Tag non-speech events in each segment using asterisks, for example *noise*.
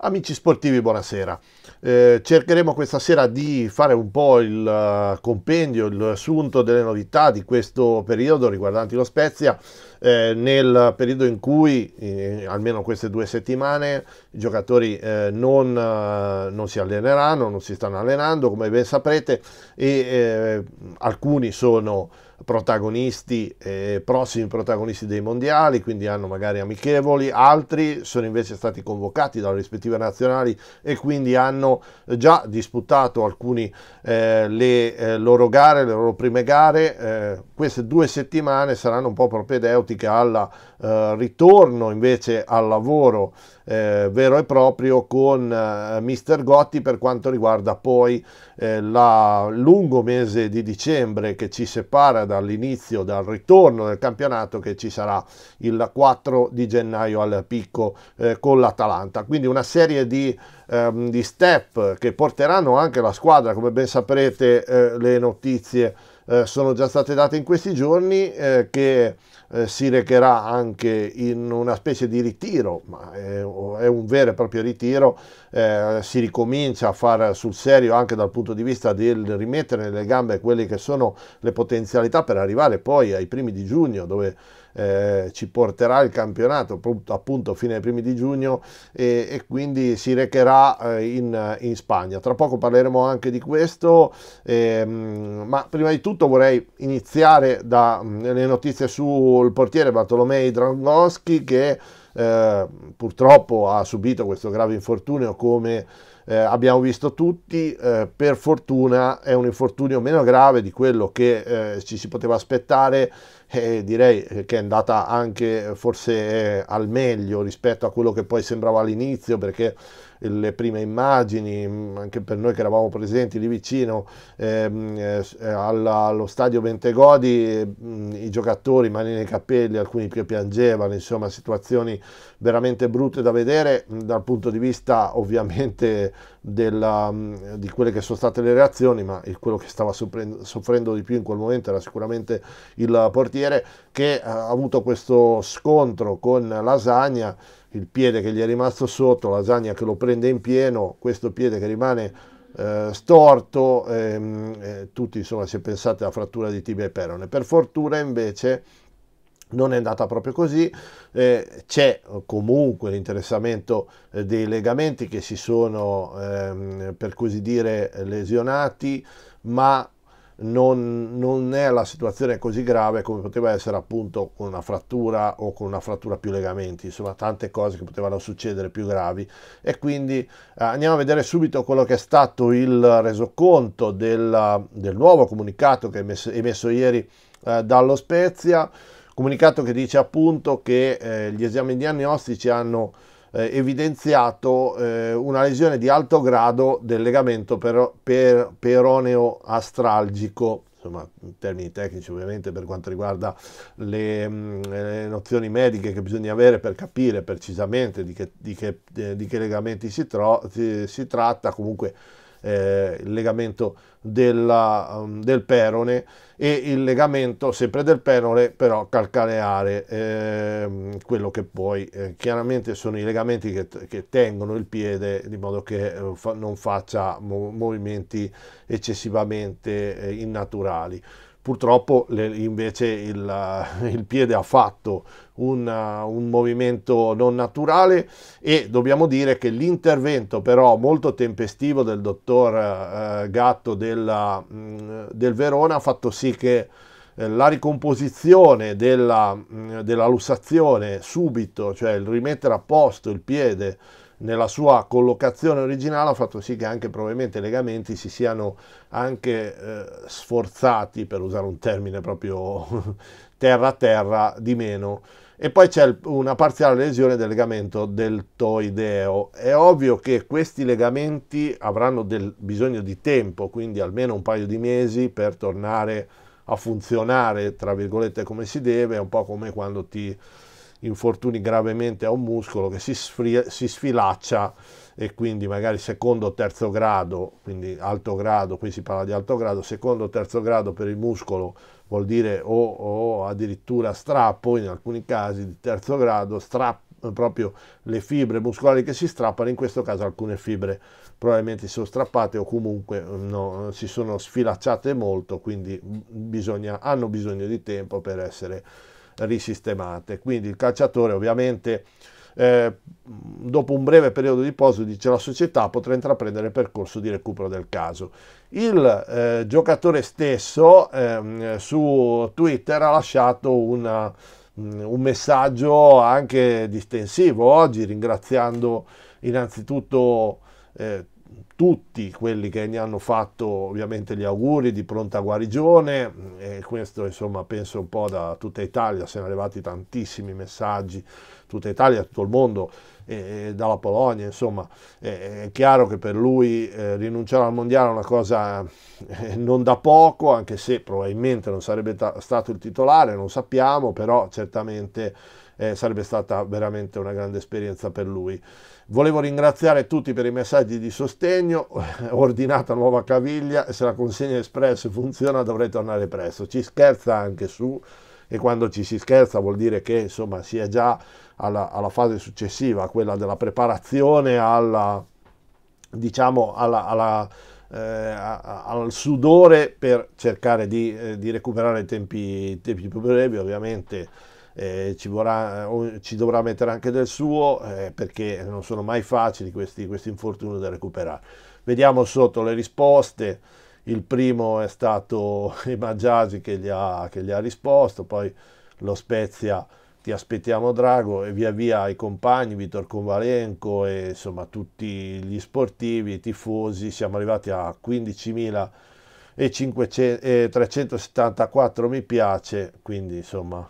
Amici sportivi, buonasera. Eh, cercheremo questa sera di fare un po' il eh, compendio, il assunto delle novità di questo periodo riguardanti lo Spezia, eh, nel periodo in cui, eh, almeno queste due settimane, i giocatori eh, non, eh, non, si alleneranno, non si stanno allenando, come ben saprete, e alcuni sono protagonisti, eh, prossimi protagonisti dei mondiali, quindi hanno magari amichevoli, altri sono invece stati convocati dalle rispettive nazionali e quindi hanno eh, già disputato alcune eh, le eh, loro gare, le loro prime gare. Eh, queste due settimane saranno un po' propedeutiche al eh, ritorno invece al lavoro eh, vero e proprio con eh, Mister Gotti per quanto riguarda poi il eh, lungo mese di dicembre che ci separa dall'inizio, dal ritorno del campionato che ci sarà il 4 di gennaio al picco eh, con l'Atalanta. Quindi una serie di, ehm, di, step che porteranno anche la squadra, come ben saprete eh, le notizie eh, sono già state date in questi giorni che eh, si recherà anche in una specie di ritiro, ma è, è un vero e proprio ritiro eh, si ricomincia a fare sul serio anche dal punto di vista del rimettere nelle gambe quelle che sono le potenzialità per arrivare poi ai primi di giugno dove eh, ci porterà il campionato appunto fino ai primi di giugno e, e quindi si recherà eh, in, in, Spagna. Tra poco parleremo anche di questo, ehm, ma prima di tutto vorrei iniziare dalle mm, notizie sul portiere Bartolomei Drangoschi che eh, purtroppo ha subito questo grave infortunio come eh, abbiamo visto tutti, eh, per fortuna è un infortunio meno grave di quello che eh, ci si poteva aspettare eh, direi che è andata anche forse eh, al meglio rispetto a quello che poi sembrava all'inizio perché le prime immagini, mm, anche per noi che eravamo presenti lì vicino ehm, eh, alla, allo stadio Bentegodi, ehm, i giocatori mani nei capelli, alcuni che piangevano, insomma situazioni veramente brutte da vedere mm, dal punto di vista ovviamente della, di quelle che sono state le reazioni, ma quello che stava soffrendo di più in quel momento era sicuramente il portiere portiere che eh, ha avuto questo scontro con Lasagna, il piede che gli è rimasto sotto, Lasagna che lo prende in pieno, questo piede che rimane eh, storto, ehm, eh, tutti insomma si è pensati alla frattura di tibia e perone. Per fortuna invece non è andata proprio così, eh, c'è comunque l'interessamento eh, dei legamenti che si sono ehm, per così dire lesionati, ma non, non, è la situazione così grave come poteva essere appunto con una frattura o con una frattura più legamenti, insomma tante cose che potevano succedere più gravi e quindi eh, andiamo a vedere subito quello che è stato il resoconto del, del nuovo comunicato che è messo, emesso ieri eh, dallo Spezia, comunicato che dice appunto che eh, gli esami diagnostici hanno eh, evidenziato eh, una lesione di alto grado del legamento per, per, peroneo astralgico insomma in termini tecnici ovviamente per quanto riguarda le, mm, eh, le, nozioni mediche che bisogna avere per capire precisamente di che, di che, eh, di che legamenti si, tro- si, si tratta, comunque eh, il legamento della, um, del perone e il legamento sempre del perone però calcareare, eh, quello che poi eh, chiaramente sono i legamenti che, che, tengono il piede di modo che eh, non faccia movimenti eccessivamente eh, innaturali. Purtroppo invece il, *laughs* il, piede ha fatto un, un movimento non naturale e dobbiamo dire che l'intervento però molto tempestivo del dottor eh, Gatto della, mm, del Verona ha fatto sì che eh, la ricomposizione della, mm, della, lussazione subito, cioè il rimettere a posto il piede nella sua collocazione originale ha fatto sì che anche probabilmente i legamenti si siano anche eh, sforzati, per usare un termine proprio *laughs* terra a terra, di meno. E poi c'è una parziale lesione del legamento deltoideo. È ovvio che questi legamenti avranno del, bisogno di tempo, quindi almeno un paio di mesi per tornare a funzionare, tra virgolette, come si deve, è un po' come quando ti infortuni gravemente a un muscolo che si, sfria, si sfilaccia e quindi magari secondo o terzo grado, quindi alto grado, qui si parla di alto grado, secondo o terzo grado per il muscolo vuol dire o, o addirittura strappo, in alcuni casi di terzo grado, strappo proprio le fibre muscolari che si strappano, in questo caso alcune fibre probabilmente si sono strappate o comunque mm, no, si sono sfilacciate molto, quindi mm, bisogna, hanno bisogno di tempo per essere risistemate. Quindi il calciatore ovviamente eh, dopo un breve periodo di posto, dice la società, potrà intraprendere il percorso di recupero del caso. Il eh, giocatore stesso eh, su Twitter ha lasciato una, mm, un messaggio anche distensivo oggi, ringraziando innanzitutto eh, tutti quelli che gli hanno fatto ovviamente gli auguri di pronta guarigione e questo insomma penso un po' da tutta Italia, sono arrivati tantissimi messaggi, tutta Italia, tutto il mondo, e, e dalla Polonia, insomma e, è chiaro che per lui eh, rinunciare al mondiale è una cosa eh, non da poco, anche se probabilmente non sarebbe ta- stato il titolare, non sappiamo, però certamente eh, sarebbe stata veramente una grande esperienza per lui. Volevo ringraziare tutti per i messaggi di sostegno, *laughs* ordinata nuova caviglia se la consegna espresso funziona dovrei tornare presto. Ci scherza anche su e quando ci si scherza vuol dire che insomma si è già alla, alla fase successiva, quella della preparazione alla, diciamo, alla, alla eh, al sudore per cercare di, eh, di recuperare i tempi, tempi più brevi ovviamente eh, ci, vorrà, ci, dovrà mettere anche del suo eh, perché non sono mai facili questi, questi infortuni da recuperare. Vediamo sotto le risposte, il primo è stato Imagiagi *laughs* che, che gli ha risposto, poi lo Spezia ti aspettiamo Drago e via via i compagni Vitor Convalenco e insomma tutti gli sportivi, i tifosi, siamo arrivati a 15.374 mi piace, quindi insomma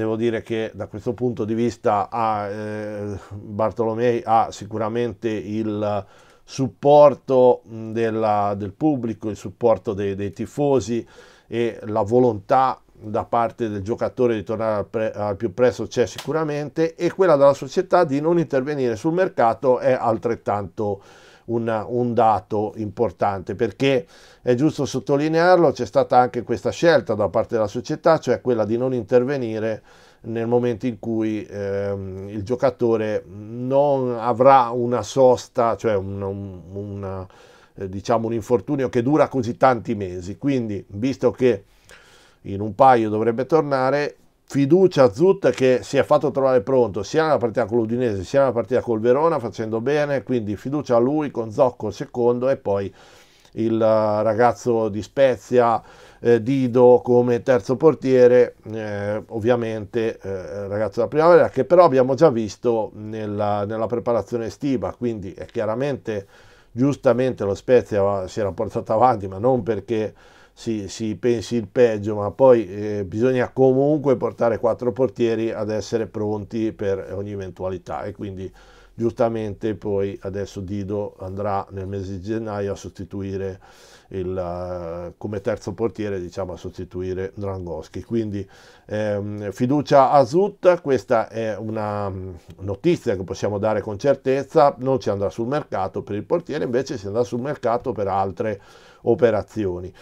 devo dire che da questo punto di vista ha, ah, eh, Bartolomei ha sicuramente il supporto della, del pubblico, il supporto dei, dei, tifosi e la volontà da parte del giocatore di tornare al, pre, al più presto c'è sicuramente e quella della società di non intervenire sul mercato è altrettanto importante una, un dato importante perché è giusto sottolinearlo, c'è stata anche questa scelta da parte della società, cioè quella di non intervenire nel momento in cui ehm, il giocatore non avrà una sosta, cioè un, un, una, eh, diciamo un infortunio che dura così tanti mesi. Quindi, visto che in un paio dovrebbe tornare, fiducia a Zut che si è fatto trovare pronto sia nella partita con l'Udinese sia nella partita col Verona facendo bene, quindi fiducia a lui con Zocco secondo e poi il eh, ragazzo di Spezia, eh, Dido come terzo portiere, eh, ovviamente eh, ragazzo della primavera, che però abbiamo già visto nella, nella preparazione estiva, quindi è chiaramente giustamente lo Spezia si era portato avanti, ma non perché si, si pensi il peggio, ma poi eh, bisogna comunque portare quattro portieri ad essere pronti per ogni eventualità e quindi giustamente poi adesso Dido andrà nel mese di gennaio a sostituire il, come terzo portiere diciamo a sostituire Drangoschi quindi ehm, fiducia a Zut questa è una mm, notizia che possiamo dare con certezza non ci andrà sul mercato per il portiere invece si andrà sul mercato per altre operazioni.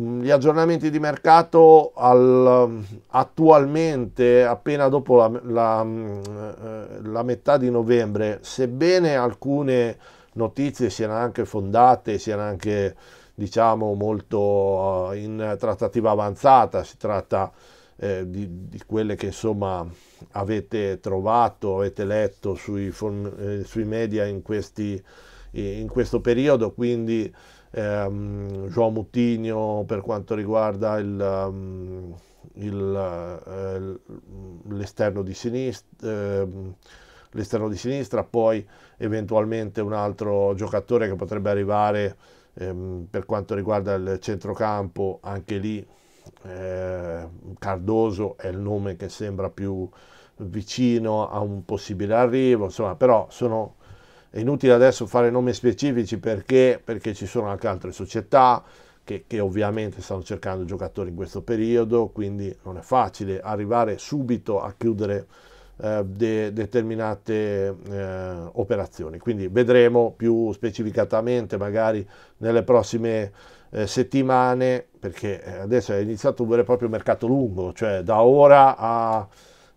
Mm, gli aggiornamenti di mercato al, mm, attualmente, appena dopo la, la, mm, eh, la metà di novembre, sebbene alcune notizie siano anche fondate, siano anche diciamo molto eh, in trattativa avanzata, si tratta eh, di, di, quelle che insomma avete trovato, avete letto sui, eh, sui media in, questi, in questo periodo, quindi ehm, Joao Moutinho per quanto riguarda il, ehm, il, eh, l'esterno, di sinistra, ehm, l'esterno di sinistra, poi eventualmente un altro giocatore che potrebbe arrivare ehm, per quanto riguarda il centrocampo, anche lì eh, Cardoso è il nome che sembra più vicino a un possibile arrivo, insomma, però sono è inutile adesso fare nomi specifici perché, perché ci sono anche altre società che, che ovviamente stanno cercando giocatori in questo periodo, quindi non è facile arrivare subito a chiudere eh, de, determinate eh, operazioni. Quindi vedremo più specificatamente magari nelle prossime eh, settimane, perché adesso è iniziato un vero e proprio mercato lungo, cioè da ora a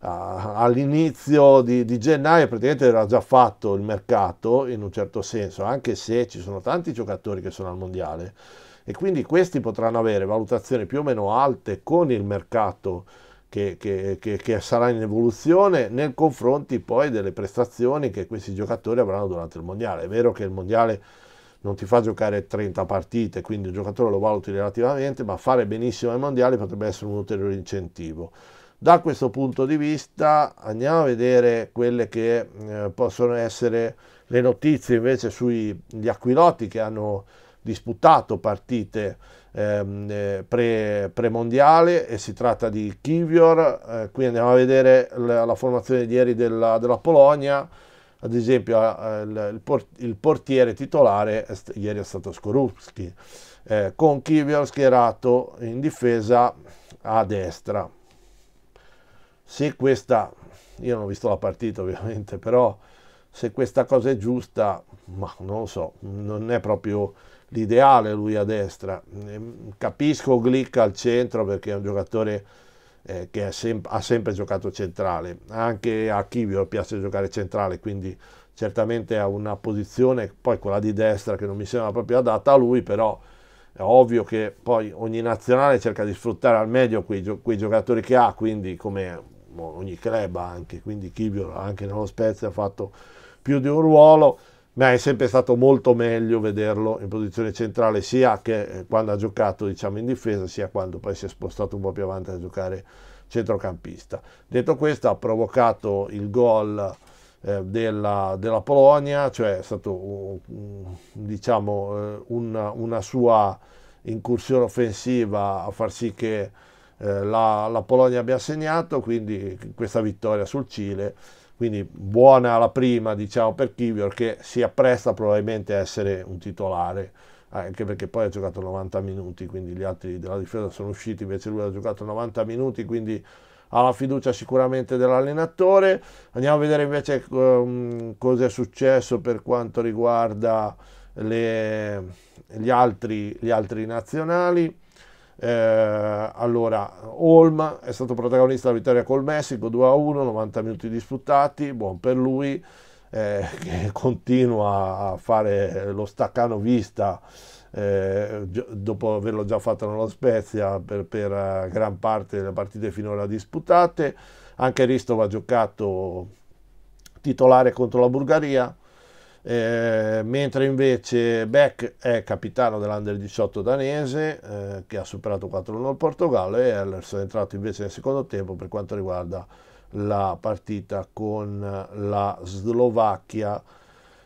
Ah, all'inizio di, di, gennaio praticamente era già fatto il mercato in un certo senso, anche se ci sono tanti giocatori che sono al mondiale e quindi questi potranno avere valutazioni più o meno alte con il mercato che, che, che, che sarà in evoluzione nel confronti poi delle prestazioni che questi giocatori avranno durante il mondiale. È vero che il mondiale non ti fa giocare 30 partite, quindi il giocatore lo valuti relativamente, ma fare benissimo ai mondiali potrebbe essere un ulteriore incentivo. Da questo punto di vista andiamo a vedere quelle che eh, possono essere le notizie invece sugli aquilotti che hanno disputato partite ehm, eh, pre, premondiale e si tratta di Kivior, eh, qui andiamo a vedere la, la formazione di ieri della, della Polonia, ad esempio eh, il, portiere titolare ieri è stato Skorupski, eh, con Kivior schierato in difesa a destra se questa, io non ho visto la partita *laughs* ovviamente, però se questa cosa è giusta, ma non lo so, non è proprio l'ideale lui a destra. Ehm, capisco Glick al centro perché è un giocatore eh, che sem ha sempre giocato centrale, anche a Chivio piace giocare centrale, quindi certamente ha una posizione, poi quella di destra che non mi sembra proprio adatta a lui, però è ovvio che poi ogni nazionale cerca di sfruttare al meglio quei, gio quei giocatori che ha, quindi come ogni club anche, quindi Kivior anche nello Spezia ha fatto più di un ruolo, ma è sempre stato molto meglio vederlo in posizione centrale sia che eh, quando ha giocato diciamo, in difesa, sia quando poi si è spostato un po' più avanti a giocare centrocampista. Detto questo ha provocato il gol eh, della, della, Polonia, cioè è stato diciamo, eh, una, una sua incursione offensiva a far sì che eh, la, la, Polonia abbia segnato, quindi questa vittoria sul Cile, quindi buona la prima diciamo, per Kivior che si appresta probabilmente a essere un titolare, anche perché poi ha giocato 90 minuti, quindi gli altri della difesa sono usciti, invece lui ha giocato 90 minuti, quindi ha la fiducia sicuramente dell'allenatore. Andiamo a vedere invece um, cosa è successo per quanto riguarda le, gli, altri, gli altri nazionali. Eh, allora, Holm è stato protagonista della vittoria col Messico 2-1, a 90 minuti disputati, buon per lui, eh, che *laughs* continua a fare lo staccano vista eh, dopo averlo già fatto nello Spezia per, per eh, gran parte delle partite finora disputate. Anche Ristov ha giocato titolare contro la Bulgaria eh, mentre invece Beck è capitano dell'Under 18 danese eh, che ha superato 4-1 il Portogallo e Ellers è entrato invece nel secondo tempo per quanto riguarda la partita con la Slovacchia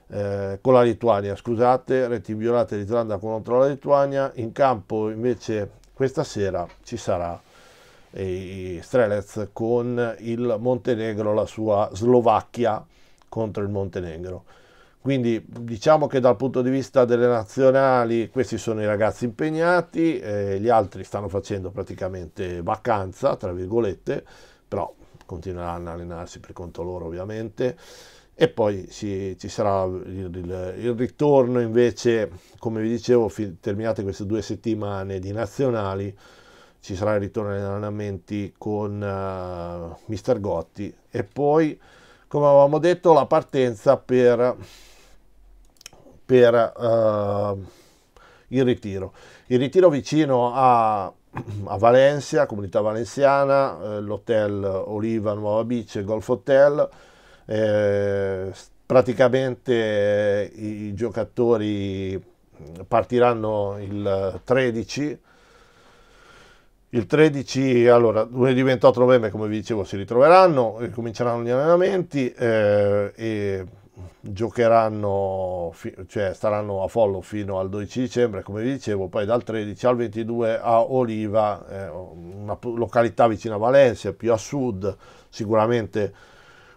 eh, con la Lituania, scusate, reti violate di l'Islanda contro la Lituania, in campo invece questa sera ci sarà eh, Strelez con il Montenegro, la sua Slovacchia contro il Montenegro. Quindi diciamo che dal punto di vista delle nazionali questi sono i ragazzi impegnati, eh, gli altri stanno facendo praticamente vacanza, tra virgolette, però continueranno a allenarsi per conto loro ovviamente e poi ci, ci sarà il, il, il, ritorno invece, come vi dicevo, terminate queste due settimane di nazionali, ci sarà il ritorno agli allenamenti con uh, Mister Gotti e poi, come avevamo detto, la partenza per per uh, il ritiro. Il ritiro vicino a, a Valencia, comunità valenziana, eh, l'hotel Oliva Nuova Bice, Golf Hotel. Eh, praticamente eh, i giocatori mm, partiranno il 13 il 13, allora, lunedì 28 novembre, come vi dicevo, si ritroveranno, e cominceranno gli allenamenti eh, e giocheranno, cioè staranno a Follo fino al 12 dicembre, come vi dicevo, poi dal 13 al 22 a Oliva, eh, una località vicina a Valencia, più a sud, sicuramente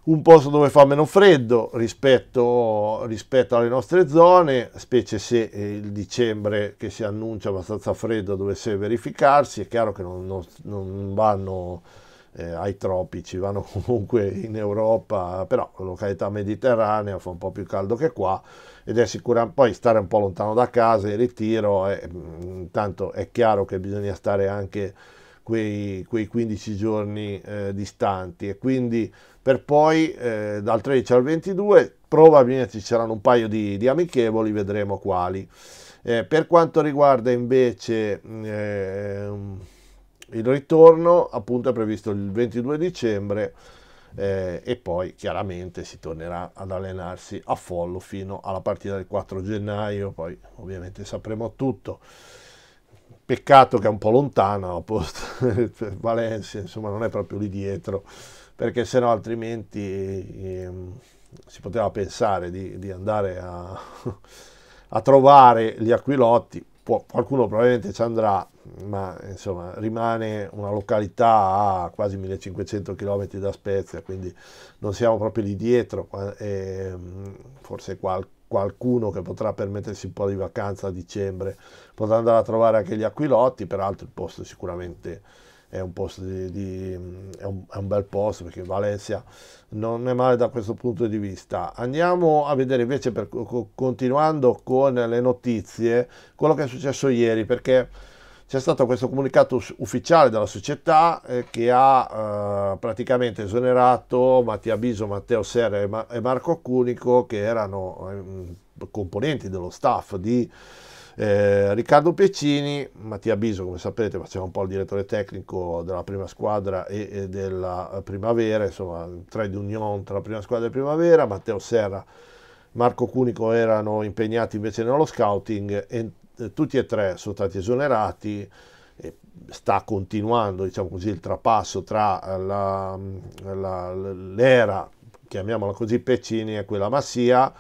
un posto dove fa meno freddo rispetto, rispetto alle nostre zone, specie se eh, il dicembre che si annuncia abbastanza freddo dovesse verificarsi, è chiaro che non, non, non vanno eh, ai tropici, vanno *laughs* comunque in Europa, però località mediterranea, fa un po' più caldo che qua ed è sicura, poi stare un po' lontano da casa, il ritiro, è, intanto mm, è chiaro che bisogna stare anche quei, quei 15 giorni eh, distanti e quindi per poi eh, dal 13 al 22 probabilmente ci saranno un paio di, di amichevoli, vedremo quali. Eh, per quanto riguarda invece mm, eh, il ritorno appunto è previsto il 22 dicembre eh, e poi chiaramente si tornerà ad allenarsi a follo fino alla partita del 4 gennaio, poi ovviamente sapremo tutto. Peccato che è un po' lontano a posto, *laughs* Valencia insomma non è proprio lì dietro, perché se no altrimenti eh, si poteva pensare di, di andare a, *laughs* a trovare gli Aquilotti, può, qualcuno probabilmente ci andrà, ma insomma rimane una località a quasi 1500 km da Spezia, quindi non siamo proprio lì dietro, e, ehm, forse qualche qualcuno che potrà permettersi un po' di vacanza a dicembre potrà andare a trovare anche gli Aquilotti, peraltro il posto è sicuramente è un, di, di, è, un, è un, bel posto perché Valencia non è male da questo punto di vista. Andiamo a vedere invece, per, continuando con le notizie, quello che è successo ieri perché c'è stato questo comunicato ufficiale della società eh, che ha eh, praticamente esonerato Mattia Biso, Matteo Serra e, Ma- e Marco Cunico che erano eh, componenti dello staff di eh, Riccardo Piccini, Mattia Biso come sapete faceva un po' il direttore tecnico della prima squadra e, e della primavera, insomma trade union tra la prima squadra e primavera, Matteo Serra, Marco Cunico erano impegnati invece nello scouting e eh, tutti e tre sono stati esonerati sta continuando diciamo così, il trapasso tra la, la, l'era, chiamiamola così, Peccini e quella Massia.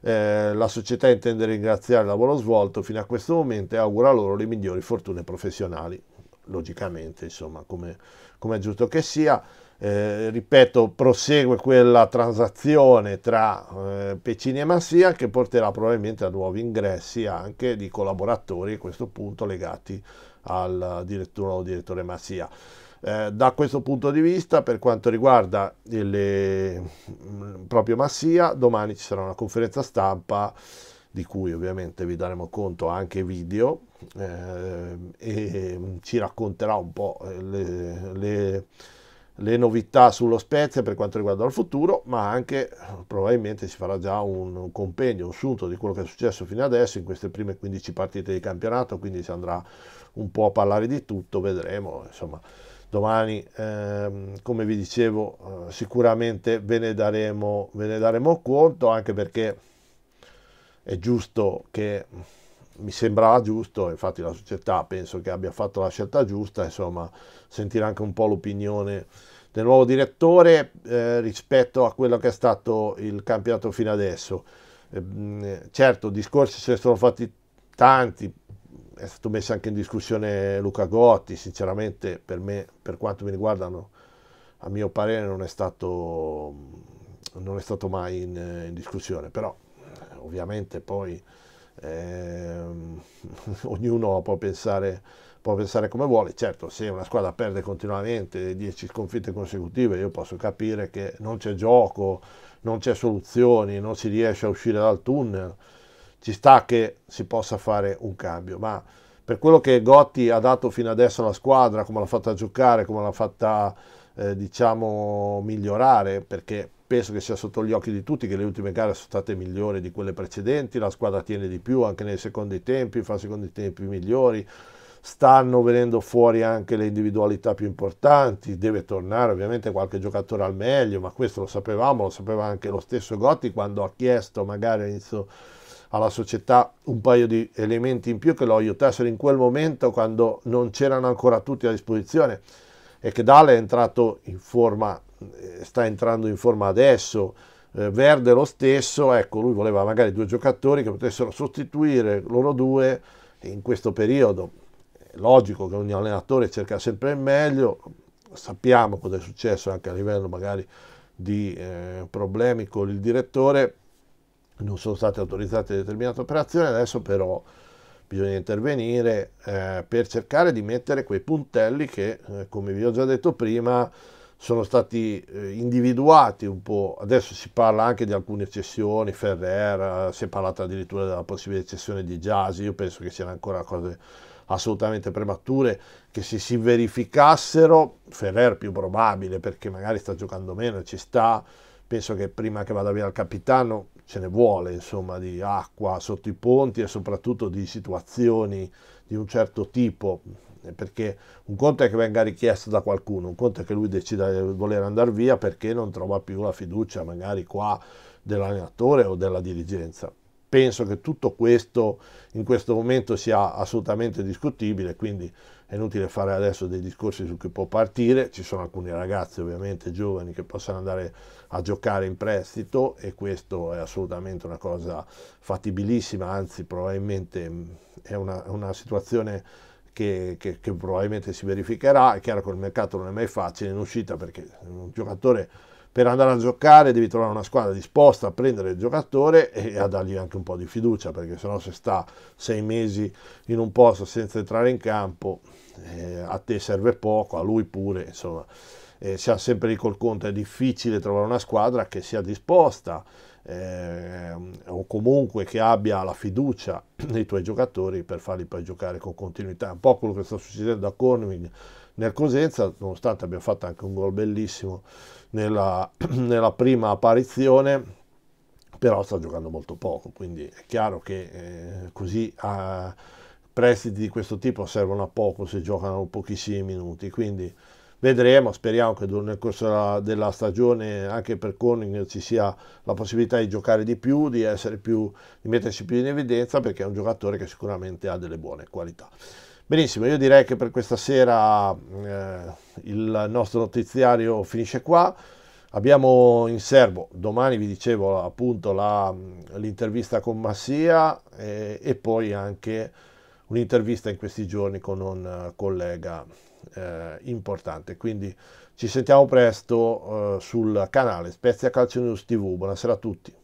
Eh, la società intende ringraziare il lavoro svolto fino a questo momento e augura loro le migliori fortune professionali, logicamente, insomma, come, come è giusto che sia. Eh, ripeto, prosegue quella transazione tra eh, Pecini e Massia che porterà probabilmente a nuovi ingressi anche di collaboratori a questo punto legati al direttore o direttore Massia. Eh, da questo punto di vista, per quanto riguarda il, mm, proprio Massia, domani ci sarà una conferenza stampa di cui ovviamente vi daremo conto anche video eh, e ci racconterà un po' eh, le, le, le, novità sullo Spezia per quanto riguarda il futuro, ma anche probabilmente si farà già un, un compendio, un sunto di quello che è successo fino adesso in queste prime 15 partite di campionato, quindi si andrà un po' a parlare di tutto, vedremo, insomma domani ehm, come vi dicevo eh, sicuramente ve ne, daremo, ve ne daremo conto anche perché è giusto che mi sembrava giusto, infatti la società penso che abbia fatto la scelta giusta, insomma sentire anche un po' l'opinione del nuovo direttore eh, rispetto a quello che è stato il campionato fino adesso. Eh, certo, discorsi se ne sono fatti tanti, è stato messo anche in discussione Luca Gotti, sinceramente per me, per quanto mi riguardano, a mio parere non è stato, non è stato mai in, in, discussione, però eh, ovviamente poi eh, *laughs* ognuno può pensare, può pensare come vuole, certo se una squadra perde continuamente 10 sconfitte consecutive io posso capire che non c'è gioco, non c'è soluzioni, non si riesce a uscire dal tunnel ci sta che si possa fare un cambio, ma per quello che Gotti ha dato fino adesso alla squadra, come l'ha fatta giocare, come l'ha fatta eh, diciamo migliorare, perché penso che sia sotto gli occhi di tutti che le ultime gare sono state migliori di quelle precedenti, la squadra tiene di più anche nei secondi tempi, fa secondi tempi migliori, stanno venendo fuori anche le individualità più importanti, deve tornare ovviamente qualche giocatore al meglio, ma questo lo sapevamo, lo sapeva anche lo stesso Gotti quando ha chiesto magari all'inizio alla società un paio di elementi in più che lo aiutassero in quel momento quando non c'erano ancora tutti a disposizione e che Dale è entrato in forma, eh, sta entrando in forma adesso, eh, Verde lo stesso, ecco lui voleva magari due giocatori che potessero sostituire loro due in questo periodo. È logico che ogni allenatore cerca sempre il meglio, sappiamo cosa è successo anche a livello magari di eh, problemi con il direttore, non sono state autorizzate determinate operazioni, adesso però bisogna intervenire eh, per cercare di mettere quei puntelli che, eh, come vi ho già detto prima, sono stati eh, individuati un po', adesso si parla anche di alcune cessioni, Ferrer, eh, si è parlato addirittura della possibile cessione di Giasi, io penso che siano ancora cose assolutamente premature, che se si verificassero, Ferrer più probabile perché magari sta giocando meno, ci sta, penso che prima che vada via il capitano ce ne vuole insomma di acqua sotto i ponti e soprattutto di situazioni di un certo tipo eh, perché un conto è che venga richiesto da qualcuno, un conto è che lui decida di voler andare via perché non trova più la fiducia magari qua dell'allenatore o della dirigenza penso che tutto questo in questo momento sia assolutamente discutibile, quindi è inutile fare adesso dei discorsi su chi può partire, ci sono alcuni ragazzi ovviamente giovani che possono andare a giocare in prestito e questo è assolutamente una cosa fattibilissima, anzi probabilmente mm, è una, una situazione che, che, che probabilmente si verificherà, è chiaro che il mercato non è mai facile in uscita perché un giocatore per andare a giocare devi trovare una squadra disposta a prendere il giocatore e a dargli anche un po' di fiducia, perché sennò se sta sei mesi in un posto senza entrare in campo, eh, a te serve poco, a lui pure, insomma, eh, si ha sempre lì col conto, è difficile trovare una squadra che sia disposta eh, o comunque che abbia la fiducia nei *clears throat* tuoi giocatori per farli poi giocare con continuità. Un po' quello che sta succedendo a Corning nel Cosenza, nonostante abbia fatto anche un gol bellissimo nella, *clears throat* nella prima apparizione però sta giocando molto poco, quindi è chiaro che eh, così a prestiti di questo tipo servono a poco se giocano pochissimi minuti, quindi vedremo, speriamo che nel corso della, della stagione anche per Corning ci sia la possibilità di giocare di più, di, più, di mettersi più in evidenza perché è un giocatore che sicuramente ha delle buone qualità. Benissimo, io direi che per questa sera eh, il nostro notiziario finisce qua. Abbiamo in serbo, domani vi dicevo appunto l'intervista con Massia e, eh, e poi anche un'intervista in questi giorni con un collega eh, importante. Quindi ci sentiamo presto eh, sul canale Spezia Calcio News TV. Buonasera a tutti.